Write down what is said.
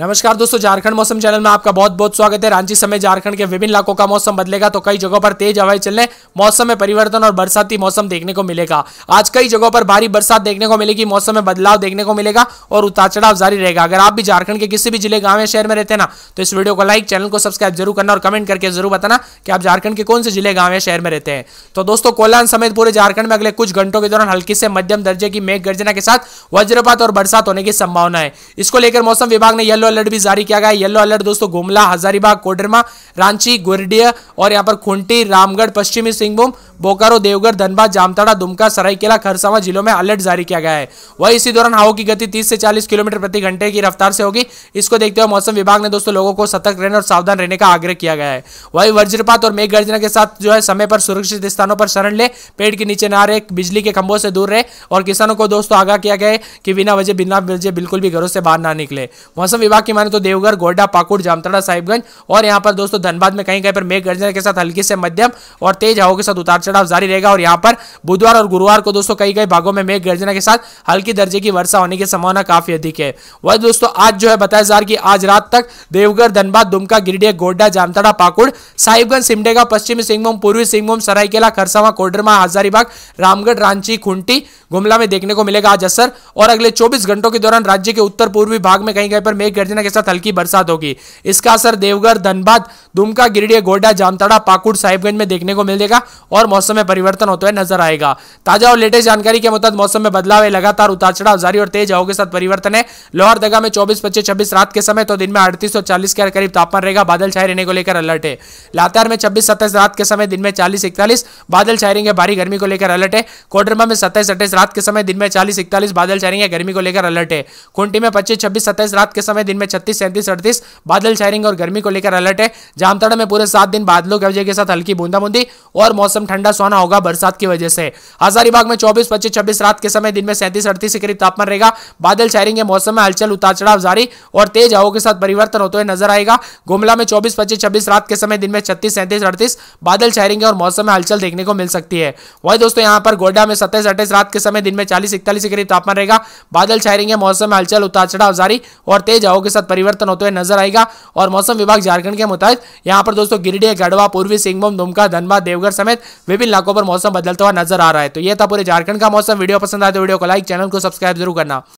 नमस्कार दोस्तों झारखंड मौसम चैनल में आपका बहुत बहुत स्वागत है रांची समेत झारखंड के विभिन्न इलाकों का मौसम बदलेगा तो कई जगहों पर तेज हवाएं चलने मौसम में परिवर्तन और बरसाती मौसम देखने को मिलेगा आज कई जगहों पर भारी बरसात देखने को मिलेगी मौसम में बदलाव देखने को मिलेगा और उतार चढ़ाव जारी रहेगा अगर आप भी झारखंड के किसी भी जिले गाँव या शहर में रहते ना तो इस वीडियो को लाइक चैनल को सब्सक्राइब जरूर करना और कमेंट करके जरूर बताना कि आप झारखंड के कौन से जिले गाँव या शहर में रहते हैं तो दोस्तों कोलान समेत पूरे झारखंड में अगले कुछ घंटों के दौरान हल्की से मध्यम दर्जे की मेघ गर्जना के साथ वज्रपात और बरसात होने की संभावना है इसको को लेकर मौसम विभाग ने येलो अलर्ट भी जारी किया गया येलो अलर्ट दोस्तों गुमला हजारीबाग कोडरमा रांची गुरडिया और यहाँ पर खुंटी रामगढ़ पश्चिमी सिंहभूम बोकारो देवघर धनबाद जामताड़ा दुमका सरायकेला खरसावा जिलों में अलर्ट जारी किया गया है वही इसी दौरान हवा की गति तीस से चालीस किलोमीटर प्रति घंटे की रफ्तार से होगी इसको देखते हुए मौसम विभाग ने दोस्तों लोगों को सतर्क रहने और सावधान रहने का आग्रह किया गया है वही वज्रपात और मेघ गर्जना के साथ जो है समय पर सुरक्षित स्थानों पर शरण ले पेड़ के नीचे ना रहे बिजली के खंभों से दूर रहे और किसानों को दोस्तों आगाह किया गया कि बिना वजह बिना वजह बिल्कुल भी घरों से बाहर ना निकले मौसम विभाग की माने तो देवघर गोड्डा पाकुड़ जामताड़ा साहिबगंज और यहाँ पर दोस्तों धनबाद में कहीं कहीं पर मेघ गर्जना के साथ हल्की से मध्यम और तेज हवा के साथ उतार चढ़ाव जारी रहेगा और यहाँ पर बुधवार और गुरुवार को दोस्तों कई कई भागों में मेघ गर्जना के साथ हल्की दर्जे की वर्षा होने की संभावना काफी अधिक है वह दोस्तों आज जो है बताया जा रहा है कि आज रात तक देवघर धनबाद दुमका गिरिडीह गोड्डा जामताड़ा पाकुड़ साहिबगंज सिमडेगा पश्चिमी सिंहभूम पूर्वी सिंहभूम सरायकेला खरसावा कोडरमा हजारीबाग रामगढ़ रांची खुंटी गुमला में देखने को मिलेगा आज असर और अगले 24 घंटों के दौरान राज्य के उत्तर पूर्वी भाग में कहीं कहीं पर मेघ गर्जना के साथ हल्की बरसात होगी इसका असर देवघर धनबाद दुमका गिरिडीह गोड्डा जामताड़ा पाकुड़ साहिबगंज में देखने को मिलेगा और मौसम में परिवर्तन होते हुए नजर आएगा ताजा और लेटेस्ट जानकारी के मुताबिक मौसम में बदलाव है लगातार उतार चढ़ाव जारी और तेज हवाओं के साथ परिवर्तन है लोहर दगा में चौबीस पच्चीस छब्बीस रात के समय तो दिन में अड़तीस और चालीस के करीब तापमान रहेगा बादल छाए रहने को लेकर अलर्ट है लातार में छब्बीस सत्ताईस रात के समय दिन में चालीस इकतालीस बादल छाए रहेंगे भारी गर्मी को लेकर अलर्ट है कोडरमा में सत्ताईस अट्ठाईस रात के समय दिन में चालीस इकतालीस बादल छाए रहेंगे गर्मी को लेकर अलर्ट है खुंटी में पच्चीस छब्बीस सत्ताईस रात के समय दिन में छत्तीस सैंतीस अड़तीस बादल छाए रहेंगे और गर्मी को लेकर अलर्ट है जामताड़ा में पूरे सात दिन बादलों वजह के साथ हल्की बूंदाबूंदी और मौसम ठंडा ठंडा सोना होगा बरसात की वजह से हजारीबाग में चौबीस पच्चीस छब्बीस रात के समय दिन में सैंतीस अड़तीस के करीब तापमान रहेगा बादल छाएंगे मौसम में हलचल उतार चढ़ाव जारी और तेज हवा के साथ परिवर्तन होते हुए नजर आएगा गुमला में चौबीस पच्चीस छब्बीस रात के समय दिन में छत्तीस सैंतीस अड़तीस बादल छाएंगे और मौसम में हलचल देखने को मिल सकती है वही दोस्तों यहाँ पर गोड्डा में सत्ताईस अट्ठाईस रात के समय दिन में चालीस इकतालीस के करीब तापमान रहेगा बादल छाएंगे मौसम में हलचल उतार चढ़ाव जारी और तेज हवा के साथ परिवर्तन होते हुए नजर आएगा और मौसम विभाग झारखंड के मुताबिक यहाँ पर दोस्तों गिरिडीह गढ़वा पूर्वी सिंहभूम दुमका धनबाद देवघर समेत विभिन्न इलाकों पर मौसम बदलता हुआ नजर आ रहा है तो यह था पूरे झारखंड का मौसम वीडियो पसंद आए तो वीडियो को लाइक चैनल को सब्सक्राइब जरूर करना